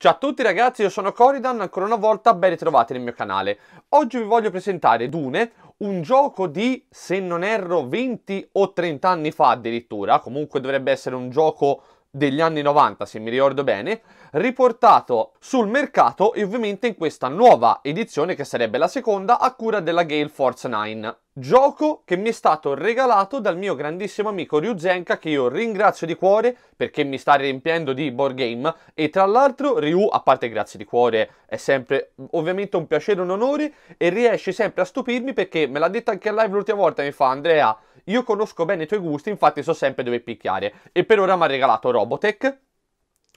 Ciao a tutti ragazzi, io sono Coridan, ancora una volta ben ritrovati nel mio canale. Oggi vi voglio presentare Dune, un gioco di, se non erro, 20 o 30 anni fa addirittura, comunque dovrebbe essere un gioco degli anni 90 se mi ricordo bene, riportato sul mercato e ovviamente in questa nuova edizione che sarebbe la seconda a cura della Gale Force 9 gioco che mi è stato regalato dal mio grandissimo amico Ryuzenka che io ringrazio di cuore perché mi sta riempiendo di board game e tra l'altro Ryu, a parte grazie di cuore, è sempre ovviamente un piacere, un onore e riesce sempre a stupirmi perché me l'ha detto anche live l'ultima volta mi fa Andrea, io conosco bene i tuoi gusti infatti so sempre dove picchiare e per ora mi ha regalato Robotech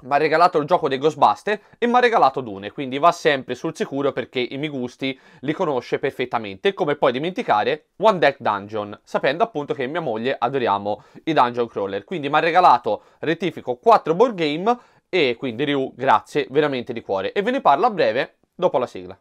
mi ha regalato il gioco dei Ghostbusters e mi ha regalato Dune, quindi va sempre sul sicuro perché i miei gusti li conosce perfettamente, come poi dimenticare One Deck Dungeon, sapendo appunto che mia moglie adoriamo i dungeon crawler, quindi mi ha regalato, rettifico, 4 board game e quindi Ryu, grazie veramente di cuore e ve ne parlo a breve dopo la sigla.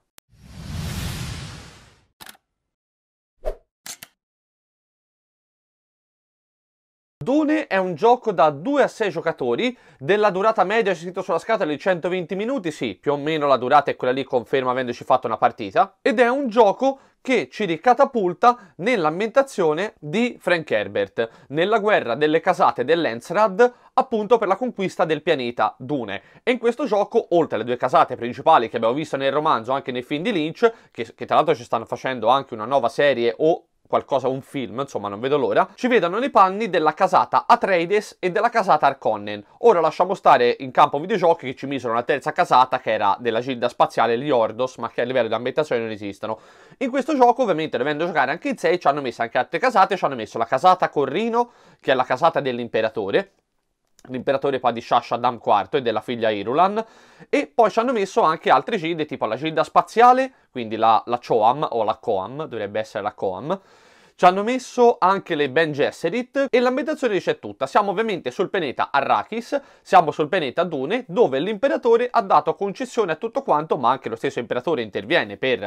Dune è un gioco da 2 a 6 giocatori, della durata media c'è scritto sulla scatola di 120 minuti, sì, più o meno la durata è quella lì, conferma avendoci fatto una partita, ed è un gioco che ci ricatapulta nell'ambientazione di Frank Herbert, nella guerra delle casate dell'Ensrad, appunto per la conquista del pianeta Dune. E in questo gioco, oltre alle due casate principali che abbiamo visto nel romanzo, anche nei film di Lynch, che, che tra l'altro ci stanno facendo anche una nuova serie o qualcosa, un film, insomma non vedo l'ora, ci vedono nei panni della casata Atreides e della casata Arconnen. Ora lasciamo stare in campo videogiochi che ci misero una terza casata che era della gilda spaziale gli Ordos, ma che a livello di ambientazione non esistono. In questo gioco ovviamente dovendo giocare anche in 6 ci hanno messo anche altre casate, ci hanno messo la casata Corrino, che è la casata dell'imperatore, l'imperatore poi di Shashadam IV e della figlia Irulan, e poi ci hanno messo anche altre gilde, tipo la gilda spaziale, quindi la, la Choam o la Coam, dovrebbe essere la Coam, ci hanno messo anche le Ben Gesserit e l'ambientazione dice tutta. Siamo ovviamente sul pianeta Arrakis, siamo sul pianeta Dune, dove l'imperatore ha dato concessione a tutto quanto, ma anche lo stesso imperatore interviene per,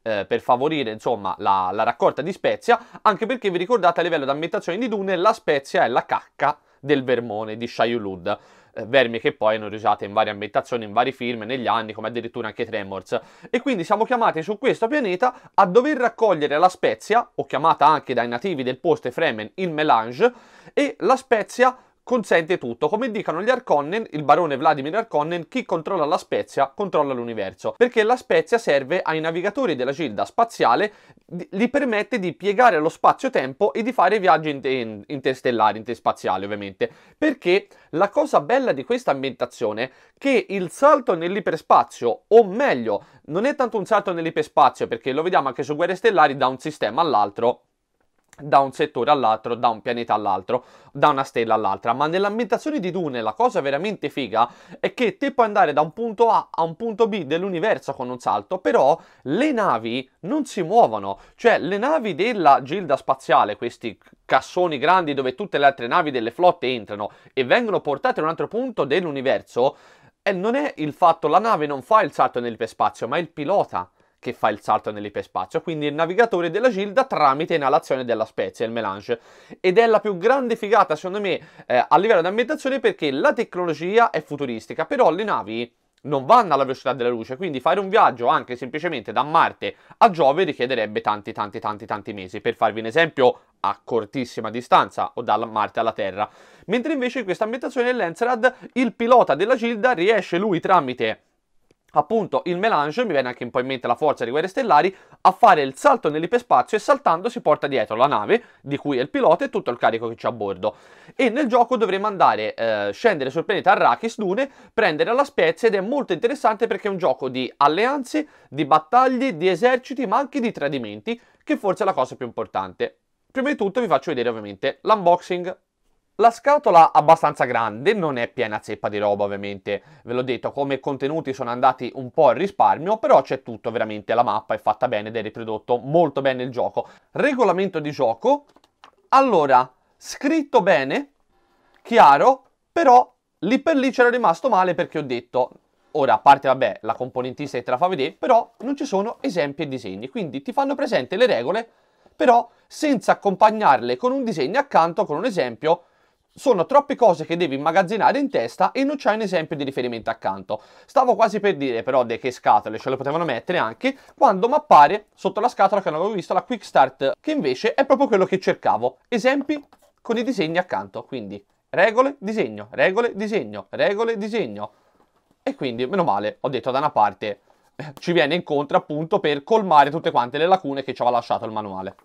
eh, per favorire insomma, la, la raccolta di spezia, anche perché vi ricordate a livello di ambientazione di Dune la spezia è la cacca del vermone di Shayulud eh, vermi che poi hanno usate in varie ambientazioni, in vari film, negli anni, come addirittura anche Tremors. E quindi siamo chiamati su questo pianeta a dover raccogliere la spezia, o chiamata anche dai nativi del posto Fremen il melange, e la spezia consente tutto. Come dicono gli Arconnen, il barone Vladimir Arconnen, chi controlla la Spezia controlla l'universo, perché la Spezia serve ai navigatori della Gilda spaziale, gli permette di piegare lo spazio-tempo e di fare viaggi interstellari, interspaziali ovviamente, perché la cosa bella di questa ambientazione è che il salto nell'iperspazio, o meglio, non è tanto un salto nell'iperspazio, perché lo vediamo anche su Guerre Stellari da un sistema all'altro, da un settore all'altro, da un pianeta all'altro, da una stella all'altra. Ma nell'ambientazione di Dune la cosa veramente figa è che te puoi andare da un punto A a un punto B dell'universo con un salto, però le navi non si muovono, cioè le navi della gilda spaziale, questi cassoni grandi dove tutte le altre navi delle flotte entrano e vengono portate in un altro punto dell'universo, eh, non è il fatto la nave non fa il salto nell'iperspazio, ma il pilota che fa il salto nell'iperspazio, quindi il navigatore della Gilda tramite inalazione della spezia, il melange. Ed è la più grande figata, secondo me, eh, a livello di ambientazione perché la tecnologia è futuristica, però le navi non vanno alla velocità della luce, quindi fare un viaggio anche semplicemente da Marte a Giove richiederebbe tanti tanti tanti tanti mesi, per farvi un esempio a cortissima distanza o da Marte alla Terra. Mentre invece in questa ambientazione dell'Ensrad il pilota della Gilda riesce lui tramite appunto il melange, mi viene anche un po' in mente la forza di Guerre Stellari, a fare il salto nell'iperspazio e saltando si porta dietro la nave, di cui è il pilota e tutto il carico che c'è a bordo. E nel gioco dovremo andare, eh, scendere sul pianeta Arrakis Dune, prendere la spezia ed è molto interessante perché è un gioco di alleanze, di battaglie, di eserciti, ma anche di tradimenti, che forse è la cosa più importante. Prima di tutto vi faccio vedere ovviamente l'unboxing la scatola abbastanza grande, non è piena zeppa di roba ovviamente, ve l'ho detto, come contenuti sono andati un po' al risparmio, però c'è tutto veramente, la mappa è fatta bene ed è riprodotto molto bene il gioco. Regolamento di gioco, allora, scritto bene, chiaro, però lì per lì c'era rimasto male perché ho detto, ora a parte vabbè la componentista che te la fa vedere, però non ci sono esempi e disegni, quindi ti fanno presente le regole, però senza accompagnarle con un disegno accanto, con un esempio, sono troppe cose che devi immagazzinare in testa e non c'è un esempio di riferimento accanto. Stavo quasi per dire però di che scatole ce le potevano mettere anche quando mi appare sotto la scatola che non avevo visto la Quick Start, che invece è proprio quello che cercavo. Esempi con i disegni accanto, quindi regole, disegno, regole, disegno, regole, disegno. E quindi, meno male, ho detto da una parte eh, ci viene incontro appunto per colmare tutte quante le lacune che ci aveva lasciato il manuale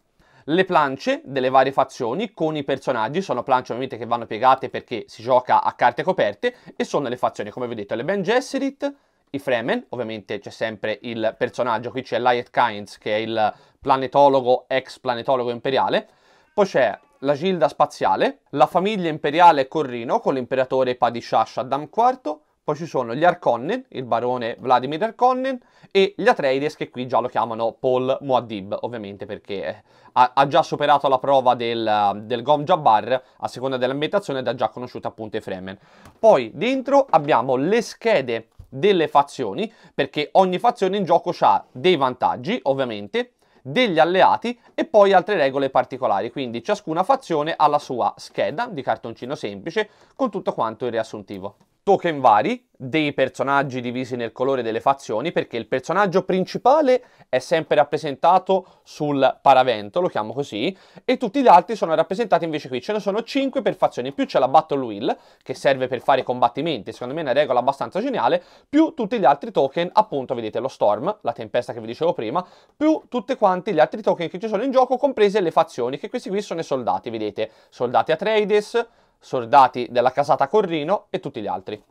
le planche delle varie fazioni con i personaggi, sono planche ovviamente che vanno piegate perché si gioca a carte coperte e sono le fazioni come vi ho detto le Ben Gesserit, i Fremen, ovviamente c'è sempre il personaggio, qui c'è Lyet Kynes che è il planetologo, ex planetologo imperiale, poi c'è la Gilda Spaziale, la famiglia imperiale Corrino con l'imperatore Padishah Shaddam IV, poi ci sono gli Arconnen, il barone Vladimir Arconnen, e gli Atreides che qui già lo chiamano Paul Muad'Dib, ovviamente perché eh, ha, ha, già superato la prova del, eh, del Gom Jabbar, a seconda dell'ambientazione ed ha già conosciuto appunto i Fremen. Poi dentro abbiamo le schede delle fazioni, perché ogni fazione in gioco ha dei vantaggi, ovviamente, degli alleati e poi altre regole particolari, quindi ciascuna fazione ha la sua scheda di cartoncino semplice con tutto quanto il riassuntivo token vari dei personaggi divisi nel colore delle fazioni perché il personaggio principale è sempre rappresentato sul paravento, lo chiamo così, e tutti gli altri sono rappresentati invece qui. Ce ne sono 5 per fazioni, in più c'è la Battle Wheel che serve per fare combattimenti, secondo me è una regola abbastanza geniale, più tutti gli altri token, appunto vedete lo Storm, la tempesta che vi dicevo prima, più tutti quanti gli altri token che ci sono in gioco, comprese le fazioni, che questi qui sono i soldati, vedete, soldati Atreides, Soldati della casata Corrino e tutti gli altri.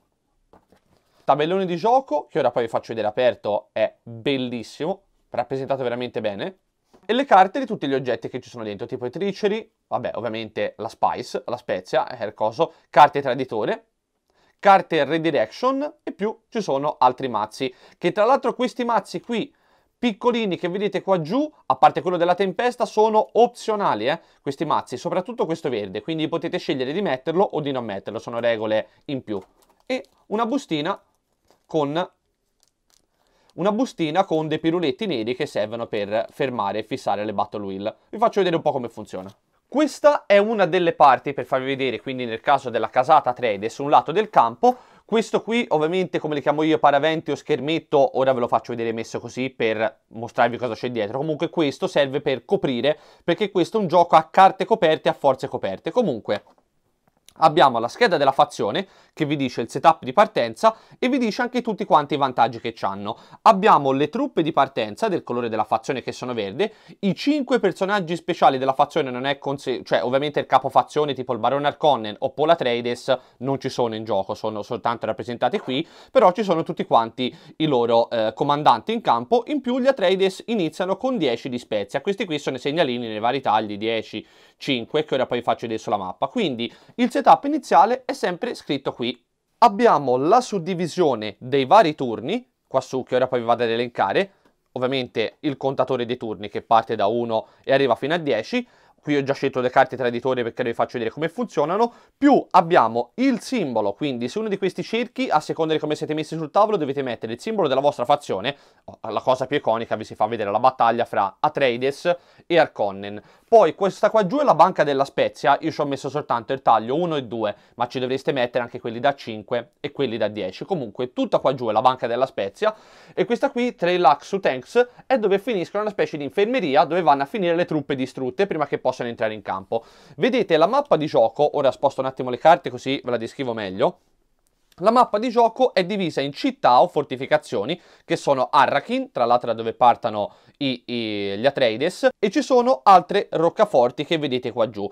Tabellone di gioco, che ora poi vi faccio vedere aperto, è bellissimo, rappresentato veramente bene. E le carte di tutti gli oggetti che ci sono dentro, tipo i triceri, vabbè ovviamente la spice, la spezia, è eh, il coso, carte traditore, carte redirection e più ci sono altri mazzi. Che tra l'altro questi mazzi qui piccolini che vedete qua giù, a parte quello della tempesta, sono opzionali eh, questi mazzi, soprattutto questo verde, quindi potete scegliere di metterlo o di non metterlo, sono regole in più. E una bustina con una bustina con dei piruletti neri che servono per fermare e fissare le battle wheel. Vi faccio vedere un po' come funziona. Questa è una delle parti, per farvi vedere, quindi nel caso della casata su un lato del campo, questo qui ovviamente come li chiamo io paraventi o schermetto, ora ve lo faccio vedere messo così per mostrarvi cosa c'è dietro, comunque questo serve per coprire perché questo è un gioco a carte coperte a forze coperte, comunque abbiamo la scheda della fazione che vi dice il setup di partenza e vi dice anche tutti quanti i vantaggi che ci hanno. Abbiamo le truppe di partenza del colore della fazione che sono verde, i 5 personaggi speciali della fazione non è conse- cioè ovviamente il capo fazione tipo il Barone Arconnen o Pola Trades non ci sono in gioco, sono soltanto rappresentati qui, però ci sono tutti quanti i loro eh, comandanti in campo, in più gli Atreides iniziano con 10 di spezia, questi qui sono i segnalini nei vari tagli 10, 5 che ora poi faccio vedere sulla mappa, quindi il setup setup iniziale è sempre scritto qui. Abbiamo la suddivisione dei vari turni, quassù che ora poi vi vado ad elencare, ovviamente il contatore dei turni che parte da 1 e arriva fino a 10, qui ho già scelto le carte traditorie perché vi faccio vedere come funzionano, più abbiamo il simbolo, quindi su uno di questi cerchi, a seconda di come siete messi sul tavolo, dovete mettere il simbolo della vostra fazione, la cosa più iconica vi si fa vedere la battaglia fra Atreides e Arconnen, poi questa qua giù è la banca della Spezia, io ci ho messo soltanto il taglio 1 e 2, ma ci dovreste mettere anche quelli da 5 e quelli da 10. Comunque tutta qua giù è la banca della Spezia e questa qui, Trailax su Tanks, è dove finiscono una specie di infermeria dove vanno a finire le truppe distrutte prima che possano entrare in campo. Vedete la mappa di gioco, ora sposto un attimo le carte così ve la descrivo meglio. La mappa di gioco è divisa in città o fortificazioni, che sono Arrakin, tra l'altro da dove partano i, i, gli Atreides, e ci sono altre roccaforti che vedete qua giù.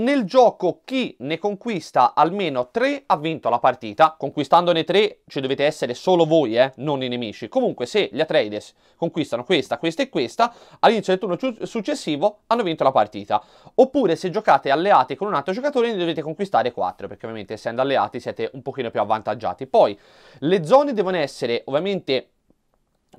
Nel gioco chi ne conquista almeno 3 ha vinto la partita. Conquistandone 3 ci dovete essere solo voi, eh, non i nemici. Comunque se gli Atreides conquistano questa, questa e questa, all'inizio del turno successivo hanno vinto la partita. Oppure se giocate alleati con un altro giocatore ne dovete conquistare 4, perché ovviamente essendo alleati siete un pochino più avvantaggiati. Poi le zone devono essere ovviamente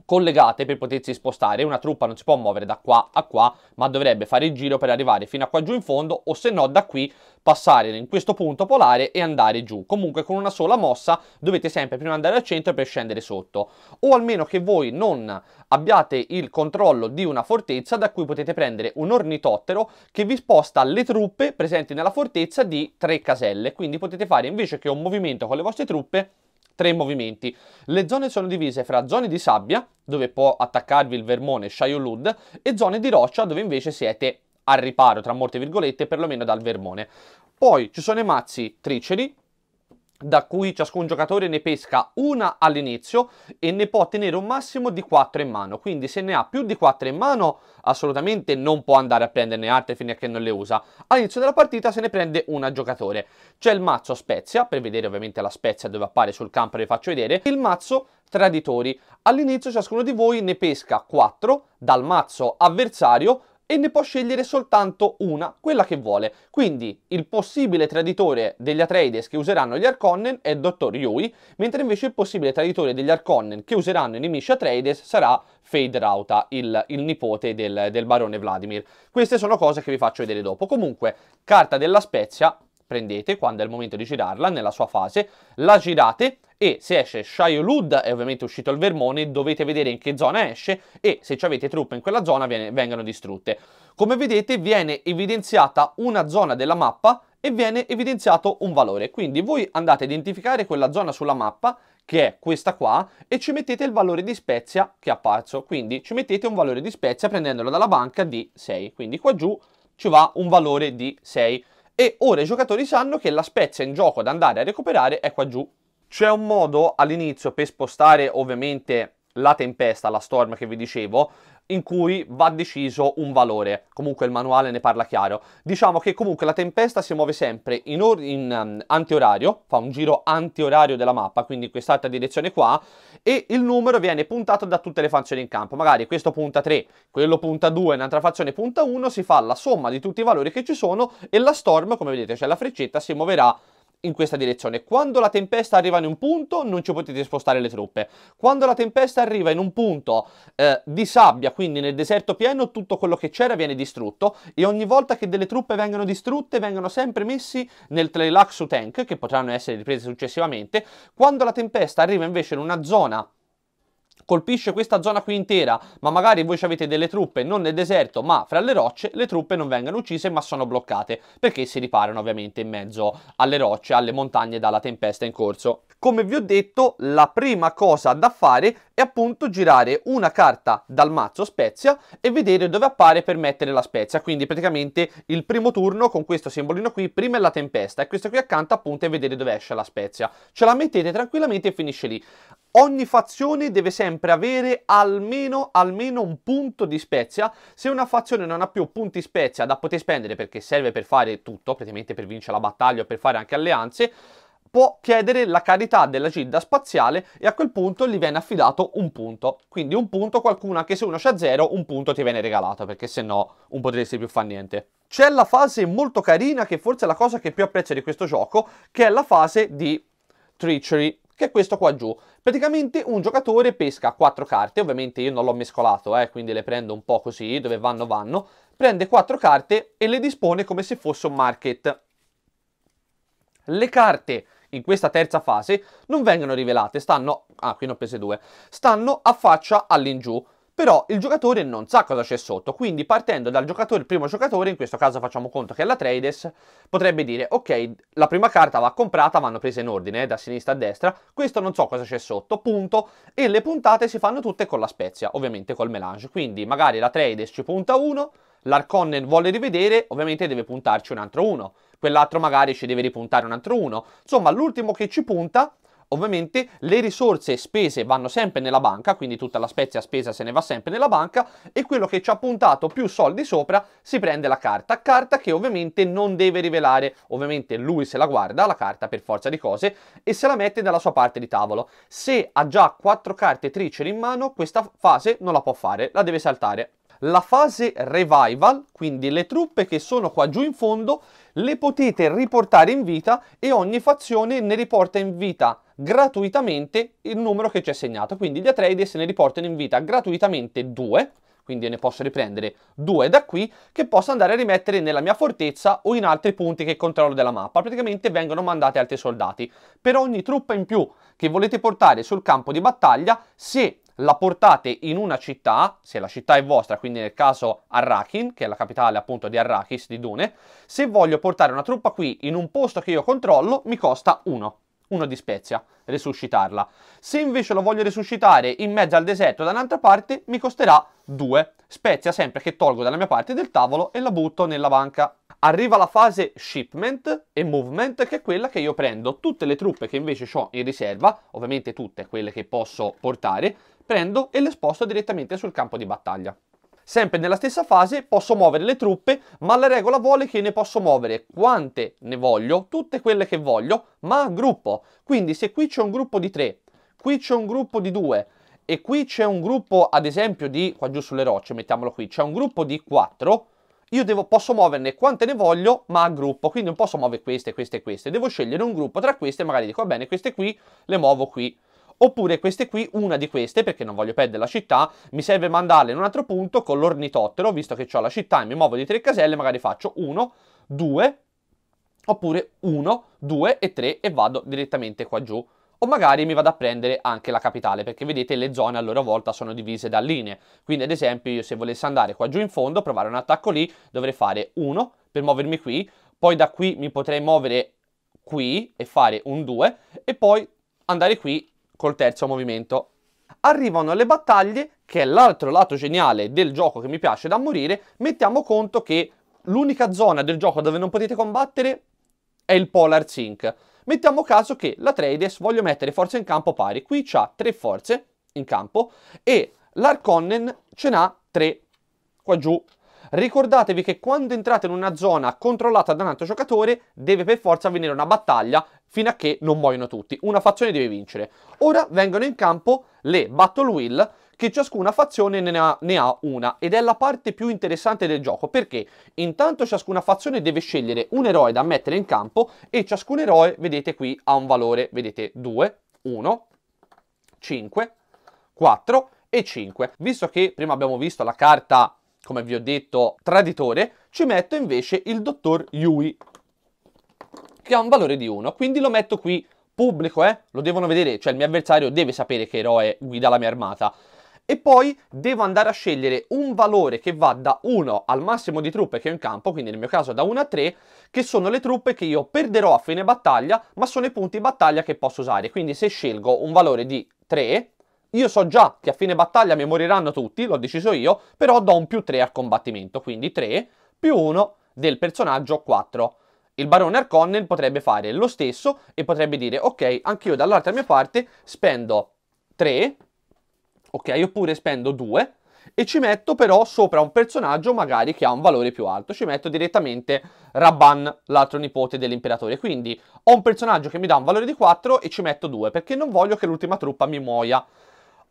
collegate per potersi spostare. Una truppa non si può muovere da qua a qua, ma dovrebbe fare il giro per arrivare fino a qua giù in fondo o se no da qui passare in questo punto polare e andare giù. Comunque con una sola mossa dovete sempre prima andare al centro per scendere sotto o almeno che voi non abbiate il controllo di una fortezza da cui potete prendere un ornitottero che vi sposta le truppe presenti nella fortezza di tre caselle. Quindi potete fare invece che un movimento con le vostre truppe tre movimenti. Le zone sono divise fra zone di sabbia, dove può attaccarvi il vermone Shayolud, e zone di roccia, dove invece siete al riparo, tra molte virgolette, perlomeno dal vermone. Poi ci sono i mazzi triceri, da cui ciascun giocatore ne pesca una all'inizio e ne può tenere un massimo di 4 in mano. Quindi se ne ha più di 4 in mano assolutamente non può andare a prenderne altre fino a che non le usa. All'inizio della partita se ne prende una giocatore. C'è il mazzo Spezia, per vedere ovviamente la Spezia dove appare sul campo vi faccio vedere, il mazzo Traditori. All'inizio ciascuno di voi ne pesca 4 dal mazzo avversario e ne può scegliere soltanto una, quella che vuole. Quindi il possibile traditore degli Atreides che useranno gli Arconnen è Dottor Yui, mentre invece il possibile traditore degli Arconnen che useranno i nemici Atreides sarà Fade Rauta, il, il nipote del, del barone Vladimir. Queste sono cose che vi faccio vedere dopo. Comunque, carta della spezia prendete quando è il momento di girarla nella sua fase, la girate e se esce Shaiolud è ovviamente uscito il vermone, dovete vedere in che zona esce e se ci avete truppe in quella zona viene, vengono distrutte. Come vedete viene evidenziata una zona della mappa e viene evidenziato un valore, quindi voi andate a identificare quella zona sulla mappa che è questa qua e ci mettete il valore di spezia che è apparso, quindi ci mettete un valore di spezia prendendolo dalla banca di 6, quindi qua giù ci va un valore di 6 e ora i giocatori sanno che la spezza in gioco da andare a recuperare è qua giù. C'è un modo all'inizio per spostare ovviamente la tempesta, la storm che vi dicevo, in cui va deciso un valore, comunque il manuale ne parla chiaro. Diciamo che comunque la tempesta si muove sempre in, or- in um, antiorario, fa un giro antiorario della mappa, quindi in quest'altra direzione qua, e il numero viene puntato da tutte le fazioni in campo. Magari questo punta 3, quello punta 2, un'altra fazione punta 1, si fa la somma di tutti i valori che ci sono e la storm, come vedete c'è cioè la freccetta, si muoverà in questa direzione. Quando la tempesta arriva in un punto non ci potete spostare le truppe. Quando la tempesta arriva in un punto eh, di sabbia, quindi nel deserto pieno, tutto quello che c'era viene distrutto e ogni volta che delle truppe vengono distrutte vengono sempre messi nel Trelaxu Tank, che potranno essere riprese successivamente. Quando la tempesta arriva invece in una zona colpisce questa zona qui intera, ma magari voi avete delle truppe non nel deserto, ma fra le rocce, le truppe non vengono uccise ma sono bloccate, perché si riparano ovviamente in mezzo alle rocce, alle montagne dalla tempesta in corso. Come vi ho detto, la prima cosa da fare appunto girare una carta dal mazzo spezia e vedere dove appare per mettere la spezia, quindi praticamente il primo turno con questo simbolino qui prima è la tempesta e questo qui accanto appunto è vedere dove esce la spezia, ce la mettete tranquillamente e finisce lì. Ogni fazione deve sempre avere almeno, almeno un punto di spezia, se una fazione non ha più punti spezia da poter spendere perché serve per fare tutto, praticamente per vincere la battaglia o per fare anche alleanze, può chiedere la carità della gilda spaziale e a quel punto gli viene affidato un punto. Quindi un punto qualcuno, anche se uno c'ha zero, un punto ti viene regalato, perché se no non potresti più fare niente. C'è la fase molto carina, che forse è la cosa che più apprezzo di questo gioco, che è la fase di Treachery, che è questo qua giù. Praticamente un giocatore pesca quattro carte, ovviamente io non l'ho mescolato, eh, quindi le prendo un po' così, dove vanno vanno, prende quattro carte e le dispone come se fosse un market. Le carte in questa terza fase non vengono rivelate, stanno... Ah, qui ne ho prese due. Stanno a faccia all'ingiù però il giocatore non sa cosa c'è sotto, quindi partendo dal giocatore, il primo giocatore, in questo caso facciamo conto che è la Trades, potrebbe dire ok, la prima carta va comprata, vanno prese in ordine, eh, da sinistra a destra, questo non so cosa c'è sotto, punto, e le puntate si fanno tutte con la spezia, ovviamente col melange, quindi magari la Trades ci punta uno, l'Arconnen vuole rivedere, ovviamente deve puntarci un altro 1. Quell'altro magari ci deve ripuntare un altro 1. Insomma, l'ultimo che ci punta, ovviamente, le risorse spese vanno sempre nella banca, quindi tutta la spezia spesa se ne va sempre nella banca, e quello che ci ha puntato più soldi sopra si prende la carta. Carta che ovviamente non deve rivelare, ovviamente lui se la guarda, la carta per forza di cose, e se la mette dalla sua parte di tavolo. Se ha già 4 carte tricere in mano, questa fase non la può fare, la deve saltare la fase revival, quindi le truppe che sono qua giù in fondo, le potete riportare in vita e ogni fazione ne riporta in vita gratuitamente il numero che ci è segnato. Quindi gli Atreides se ne riportano in vita gratuitamente due, quindi ne posso riprendere due da qui, che posso andare a rimettere nella mia fortezza o in altri punti che controllo della mappa. Praticamente vengono mandate altri soldati. Per ogni truppa in più che volete portare sul campo di battaglia, se la portate in una città, se la città è vostra, quindi nel caso Arrakin, che è la capitale appunto di Arrakis, di Dune, se voglio portare una truppa qui in un posto che io controllo, mi costa uno, uno di spezia, resuscitarla. Se invece lo voglio resuscitare in mezzo al deserto da un'altra parte, mi costerà due spezia sempre che tolgo dalla mia parte del tavolo e la butto nella banca. Arriva la fase shipment e movement, che è quella che io prendo tutte le truppe che invece ho in riserva, ovviamente tutte quelle che posso portare, prendo e le sposto direttamente sul campo di battaglia. Sempre nella stessa fase posso muovere le truppe, ma la regola vuole che ne posso muovere quante ne voglio, tutte quelle che voglio, ma a gruppo. Quindi se qui c'è un gruppo di 3, qui c'è un gruppo di 2 e qui c'è un gruppo ad esempio di, qua giù sulle rocce, mettiamolo qui, c'è un gruppo di 4, io devo, posso muoverne quante ne voglio, ma a gruppo, quindi non posso muovere queste, queste e queste. Devo scegliere un gruppo tra queste, magari dico, va bene, queste qui le muovo qui Oppure queste qui, una di queste, perché non voglio perdere la città, mi serve mandarle in un altro punto con l'ornitottero, visto che ho la città e mi muovo di tre caselle, magari faccio 1, 2, oppure 1, 2 e 3 e vado direttamente qua giù o magari mi vado a prendere anche la capitale, perché vedete le zone a loro volta sono divise da linee. Quindi ad esempio io se volessi andare qua giù in fondo, provare un attacco lì, dovrei fare 1 per muovermi qui, poi da qui mi potrei muovere qui e fare un 2 e poi andare qui col terzo movimento. Arrivano le battaglie, che è l'altro lato geniale del gioco che mi piace da morire, mettiamo conto che l'unica zona del gioco dove non potete combattere è il Polar Sync. Mettiamo caso che la Trades voglio mettere forze in campo pari, qui c'ha tre forze in campo e l'Arconnen ce n'ha tre qua giù Ricordatevi che quando entrate in una zona controllata da un altro giocatore, deve per forza avvenire una battaglia fino a che non muoiono tutti. Una fazione deve vincere. Ora vengono in campo le Battle Wheel, che ciascuna fazione ne ha, ne ha, una ed è la parte più interessante del gioco perché intanto ciascuna fazione deve scegliere un eroe da mettere in campo e ciascun eroe, vedete qui, ha un valore, vedete 2, 1, 5, 4 e 5. Visto che prima abbiamo visto la carta come vi ho detto, traditore, ci metto invece il dottor Yui, che ha un valore di 1, quindi lo metto qui pubblico, eh? lo devono vedere, cioè il mio avversario deve sapere che eroe guida la mia armata. E poi devo andare a scegliere un valore che va da 1 al massimo di truppe che ho in campo, quindi nel mio caso da 1 a 3, che sono le truppe che io perderò a fine battaglia, ma sono i punti battaglia che posso usare. Quindi se scelgo un valore di 3, io so già che a fine battaglia mi moriranno tutti, l'ho deciso io, però do un più 3 al combattimento, quindi 3 più 1 del personaggio 4. Il barone Arconnen potrebbe fare lo stesso e potrebbe dire ok, anch'io dall'altra mia parte spendo 3, ok, oppure spendo 2 e ci metto però sopra un personaggio magari che ha un valore più alto, ci metto direttamente Rabban, l'altro nipote dell'imperatore, quindi ho un personaggio che mi dà un valore di 4 e ci metto 2 perché non voglio che l'ultima truppa mi muoia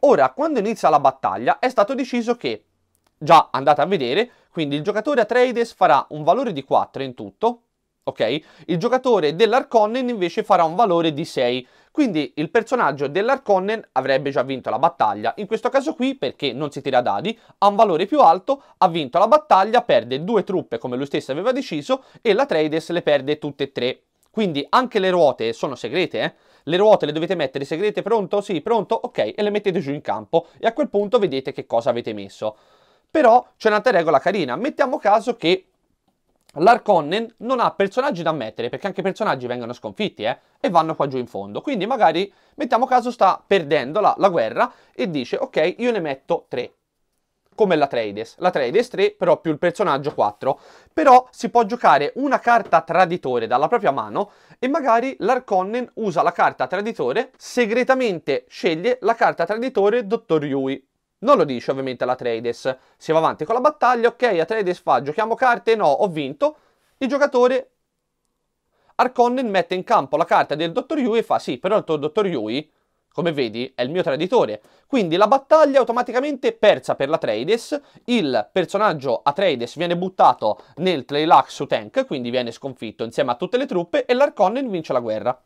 Ora, quando inizia la battaglia, è stato deciso che, già andate a vedere, quindi il giocatore Atreides farà un valore di 4 in tutto, ok? Il giocatore dell'Arconnen invece farà un valore di 6, quindi il personaggio dell'Arconnen avrebbe già vinto la battaglia. In questo caso qui, perché non si tira dadi, ha un valore più alto, ha vinto la battaglia, perde due truppe come lui stesso aveva deciso e l'Atreides le perde tutte e tre. Quindi anche le ruote sono segrete, eh? le ruote le dovete mettere segrete, pronto? Sì, pronto? Ok, e le mettete giù in campo e a quel punto vedete che cosa avete messo. Però c'è un'altra regola carina, mettiamo caso che l'Arconnen non ha personaggi da mettere, perché anche i personaggi vengono sconfitti, eh, e vanno qua giù in fondo. Quindi magari, mettiamo caso, sta perdendo la, la guerra e dice, ok, io ne metto tre come la Trades, la Trades 3 però più il personaggio 4, però si può giocare una carta traditore dalla propria mano e magari l'Arconnen usa la carta traditore, segretamente sceglie la carta traditore Dottor Yui. Non lo dice ovviamente la Trades, si va avanti con la battaglia, ok, la Trades fa giochiamo carte, no, ho vinto, il giocatore Arconnen mette in campo la carta del Dottor Yui e fa sì, però il tuo Dottor Yui come vedi, è il mio traditore. Quindi la battaglia è automaticamente persa per l'Atreides. il personaggio Atreides viene buttato nel Trailaxu Tank, quindi viene sconfitto insieme a tutte le truppe e l'Arconnen vince la guerra.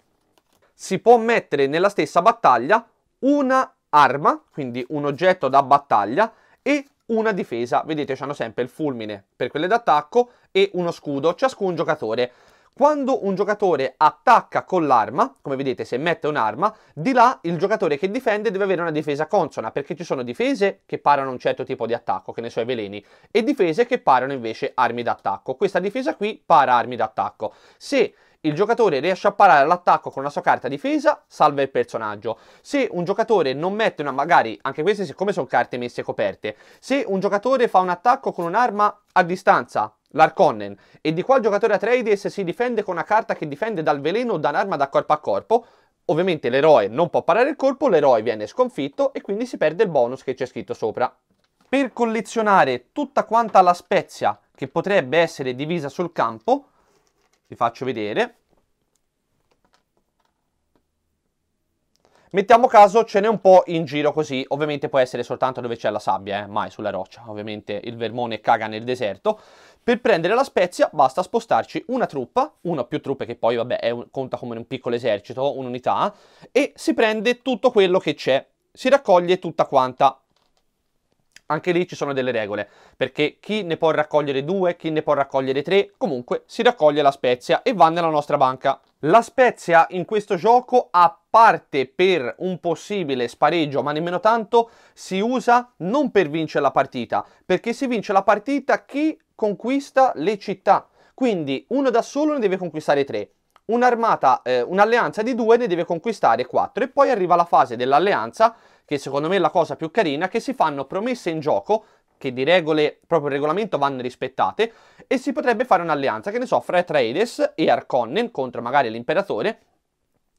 Si può mettere nella stessa battaglia una arma, quindi un oggetto da battaglia, e una difesa. Vedete, hanno sempre il fulmine per quelle d'attacco e uno scudo, ciascun giocatore. Quando un giocatore attacca con l'arma, come vedete se mette un'arma, di là il giocatore che difende deve avere una difesa consona, perché ci sono difese che parano un certo tipo di attacco, che ne so i veleni, e difese che parano invece armi d'attacco. Questa difesa qui para armi d'attacco. Se il giocatore riesce a parare l'attacco con la sua carta difesa, salva il personaggio. Se un giocatore non mette una, magari, anche queste siccome sono carte messe coperte, se un giocatore fa un attacco con un'arma a distanza, l'Arconnen, e di qua il giocatore Atreides si difende con una carta che difende dal veleno o da un'arma da corpo a corpo, ovviamente l'eroe non può parare il colpo, l'eroe viene sconfitto e quindi si perde il bonus che c'è scritto sopra. Per collezionare tutta quanta la spezia che potrebbe essere divisa sul campo, vi faccio vedere. Mettiamo caso ce n'è un po' in giro così, ovviamente può essere soltanto dove c'è la sabbia, eh? mai sulla roccia, ovviamente il vermone caga nel deserto. Per prendere la spezia basta spostarci una truppa, una o più truppe che poi vabbè un, conta come un piccolo esercito, un'unità, e si prende tutto quello che c'è, si raccoglie tutta quanta anche lì ci sono delle regole, perché chi ne può raccogliere due, chi ne può raccogliere tre, comunque si raccoglie la spezia e va nella nostra banca. La Spezia in questo gioco, a parte per un possibile spareggio, ma nemmeno tanto, si usa non per vincere la partita, perché si vince la partita chi conquista le città. Quindi uno da solo ne deve conquistare tre, un'armata, eh, un'alleanza di due ne deve conquistare quattro e poi arriva la fase dell'alleanza che secondo me è la cosa più carina, che si fanno promesse in gioco che di regole, proprio il regolamento, vanno rispettate e si potrebbe fare un'alleanza, che ne so, fra Atreides e Arconnen contro magari l'imperatore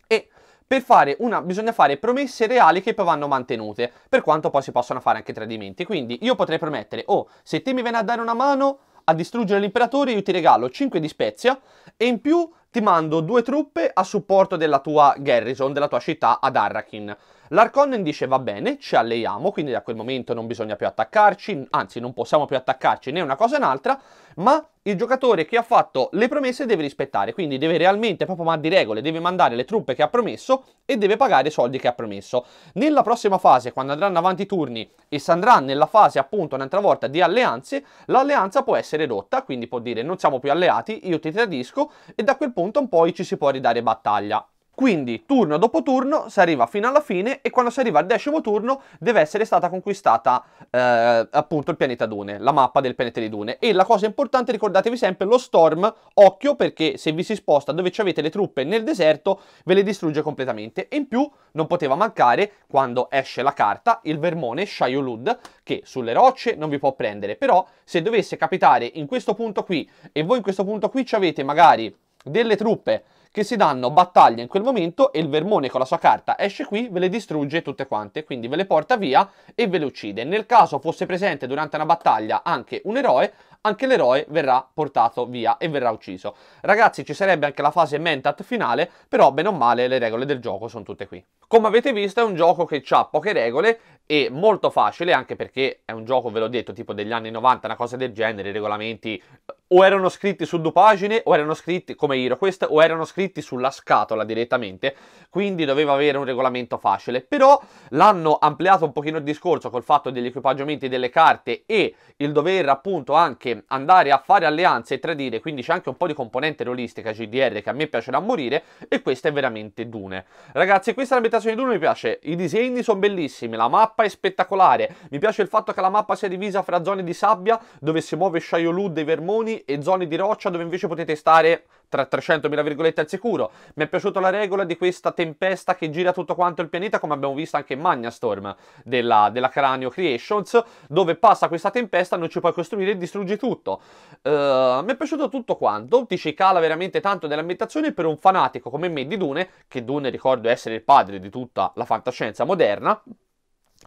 e per fare una, bisogna fare promesse reali che poi vanno mantenute, per quanto poi si possano fare anche tradimenti. Quindi io potrei promettere, oh, se te mi vieni a dare una mano a distruggere l'imperatore, io ti regalo 5 di spezia e in più ti mando due truppe a supporto della tua garrison, della tua città ad Arrakin. L'Arconnen dice va bene, ci alleiamo, quindi da quel momento non bisogna più attaccarci, anzi non possiamo più attaccarci né una cosa né un'altra, ma il giocatore che ha fatto le promesse deve rispettare, quindi deve realmente, proprio ma di regole, deve mandare le truppe che ha promesso e deve pagare i soldi che ha promesso. Nella prossima fase, quando andranno avanti i turni e si andrà nella fase appunto un'altra volta di alleanze, l'alleanza può essere rotta, quindi può dire non siamo più alleati, io ti tradisco e da quel punto punto poi ci si può ridare battaglia. Quindi turno dopo turno si arriva fino alla fine e quando si arriva al decimo turno deve essere stata conquistata eh, appunto il pianeta Dune, la mappa del pianeta di Dune. E la cosa importante ricordatevi sempre lo Storm, occhio perché se vi si sposta dove ci avete le truppe nel deserto ve le distrugge completamente. E in più non poteva mancare quando esce la carta il vermone Shayulud che sulle rocce non vi può prendere. Però se dovesse capitare in questo punto qui e voi in questo punto qui ci avete magari delle truppe che si danno battaglia in quel momento e il Vermone con la sua carta esce qui, ve le distrugge tutte quante, quindi ve le porta via e ve le uccide. Nel caso fosse presente durante una battaglia anche un eroe, anche l'eroe verrà portato via e verrà ucciso. Ragazzi, ci sarebbe anche la fase mentat finale, però bene o male le regole del gioco sono tutte qui. Come avete visto è un gioco che ha poche regole e molto facile, anche perché è un gioco, ve l'ho detto, tipo degli anni 90, una cosa del genere, regolamenti o erano scritti su due pagine o erano scritti come HeroQuest o erano scritti sulla scatola direttamente quindi doveva avere un regolamento facile però l'hanno ampliato un pochino il discorso col fatto degli equipaggiamenti delle carte e il dover appunto anche andare a fare alleanze e tradire quindi c'è anche un po' di componente realistica GDR che a me piace da morire e questa è veramente Dune ragazzi questa è l'ambientazione di Dune mi piace i disegni sono bellissimi la mappa è spettacolare mi piace il fatto che la mappa sia divisa fra zone di sabbia dove si muove Shaiolud e Vermoni e zone di roccia dove invece potete stare tra 300.000 virgolette al sicuro. Mi è piaciuta la regola di questa tempesta che gira tutto quanto il pianeta, come abbiamo visto anche in Magnastorm della, della Cranio Creations, dove passa questa tempesta, non ci puoi costruire e distruggi tutto. Uh, mi è piaciuto tutto quanto, ti ci cala veramente tanto nell'ambientazione per un fanatico come me di Dune, che Dune ricordo essere il padre di tutta la fantascienza moderna,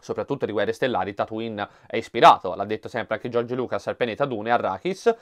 soprattutto di Guerre Stellari, Tatooine è ispirato, l'ha detto sempre anche George Lucas al pianeta Dune, Arrakis,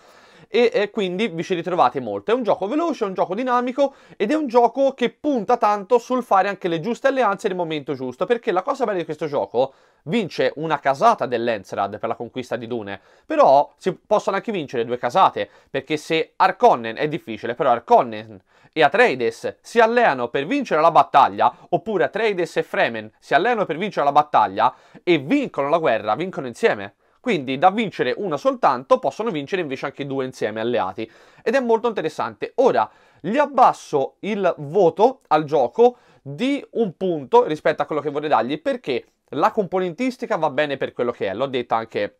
e eh, quindi vi ci ritrovate molto. È un gioco veloce, è un gioco dinamico ed è un gioco che punta tanto sul fare anche le giuste alleanze nel momento giusto, perché la cosa bella di questo gioco vince una casata dell'Ensrad per la conquista di Dune, però si possono anche vincere due casate, perché se Arconnen è difficile, però Arconnen e Atreides si alleano per vincere la battaglia, oppure Atreides e Fremen si alleano per vincere la battaglia e vincono la guerra, vincono insieme. Quindi da vincere una soltanto possono vincere invece anche due insieme alleati. Ed è molto interessante. Ora, gli abbasso il voto al gioco di un punto rispetto a quello che vorrei dargli perché la componentistica va bene per quello che è, l'ho detta anche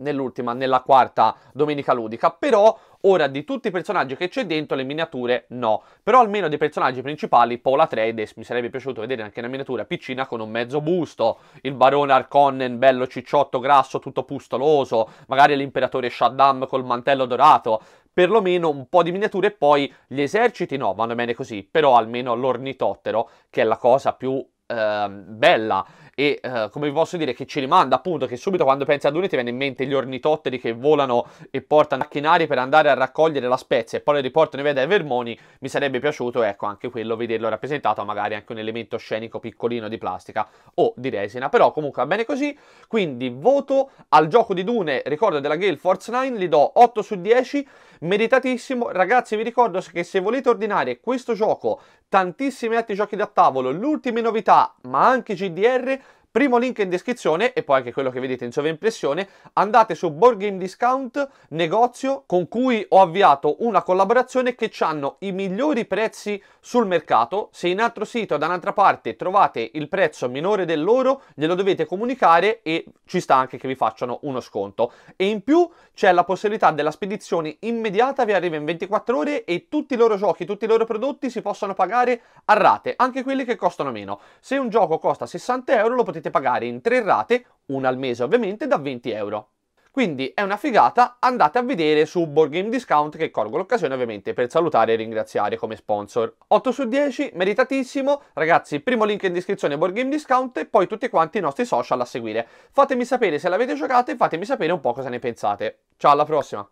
nell'ultima, nella quarta domenica ludica, però Ora, di tutti i personaggi che c'è dentro, le miniature no. Però almeno dei personaggi principali, Paul Atreides, mi sarebbe piaciuto vedere anche una miniatura piccina con un mezzo busto. Il barone Arconnen, bello cicciotto, grasso, tutto pustoloso. Magari l'imperatore Shaddam col mantello dorato perlomeno un po' di miniature e poi gli eserciti no, vanno bene così, però almeno l'ornitottero, che è la cosa più eh, bella e eh, come vi posso dire che ci rimanda appunto che subito quando pensi ad Dune ti viene in mente gli ornitotteri che volano e portano macchinari per andare a raccogliere la spezia e poi le riportano in veda ai vermoni, mi sarebbe piaciuto ecco anche quello vederlo rappresentato magari anche un elemento scenico piccolino di plastica o di resina, però comunque va bene così, quindi voto al gioco di Dune, ricordo della Gale Force 9, gli do 8 su 10 meritatissimo. Ragazzi, vi ricordo che se volete ordinare questo gioco, tantissimi altri giochi da tavolo, le ultime novità, ma anche GDR, Primo link in descrizione e poi anche quello che vedete in sovraimpressione, andate su Board Game Discount, negozio con cui ho avviato una collaborazione che hanno i migliori prezzi sul mercato. Se in altro sito o da un'altra parte trovate il prezzo minore del loro, glielo dovete comunicare e ci sta anche che vi facciano uno sconto. E in più c'è la possibilità della spedizione immediata, vi arriva in 24 ore e tutti i loro giochi, tutti i loro prodotti si possono pagare a rate, anche quelli che costano meno. Se un gioco costa 60 euro lo potete dovete pagare in tre rate, una al mese ovviamente, da 20 euro. Quindi è una figata, andate a vedere su Board Game Discount che colgo l'occasione ovviamente per salutare e ringraziare come sponsor. 8 su 10, meritatissimo. Ragazzi, primo link in descrizione Board Game Discount e poi tutti quanti i nostri social a seguire. Fatemi sapere se l'avete giocato e fatemi sapere un po' cosa ne pensate. Ciao, alla prossima!